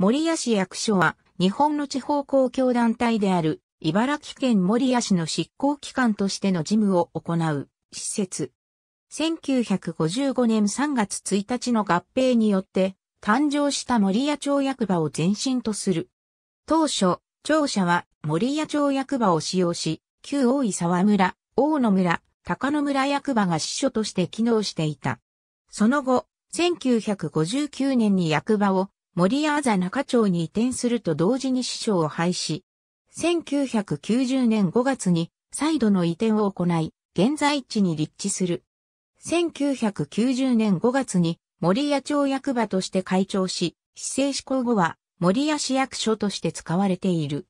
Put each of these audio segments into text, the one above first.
守谷市役所は、日本の地方公共団体である、茨城県守谷市の執行機関としての事務を行う、施設。1955年3月1日の合併によって、誕生した守谷町役場を前身とする。当初、庁舎は守谷町役場を使用し、旧大井沢村、大野村、高野村役場が支所として機能していた。その後、1959年に役場を森谷座中町に移転すると同時に師匠を廃止。1990年5月に再度の移転を行い、現在地に立地する。1990年5月に森谷町役場として開庁し、市政施行後は森谷市役所として使われている。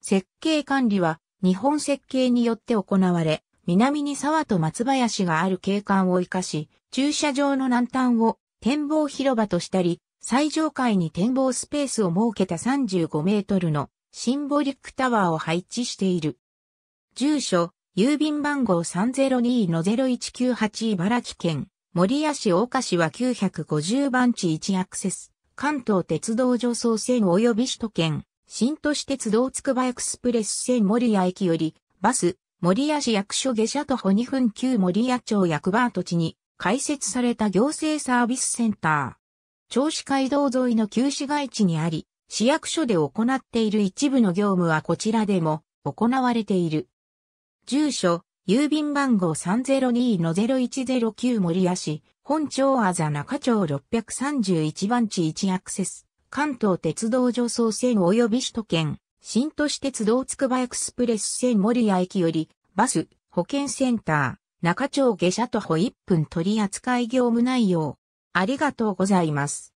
設計管理は日本設計によって行われ、南に沢と松林がある景観を生かし、駐車場の南端を展望広場としたり、最上階に展望スペースを設けた35メートルのシンボリックタワーを配置している。住所、郵便番号302-0198茨城県、守谷市大岡市は950番地1アクセス、関東鉄道上層線及び首都圏、新都市鉄道つくばエクスプレス線守谷駅より、バス、守谷市役所下車徒歩2分旧守谷町役場跡地に、開設された行政サービスセンター。銚子街道沿いの旧市街地にあり、市役所で行っている一部の業務はこちらでも行われている。住所、郵便番号302-0109森谷市、本町あざ中町631番地1アクセス、関東鉄道助走線及び首都圏、新都市鉄道つくばエクスプレス線森谷駅より、バス、保健センター。中町下車徒歩1分取扱業務内容。ありがとうございます。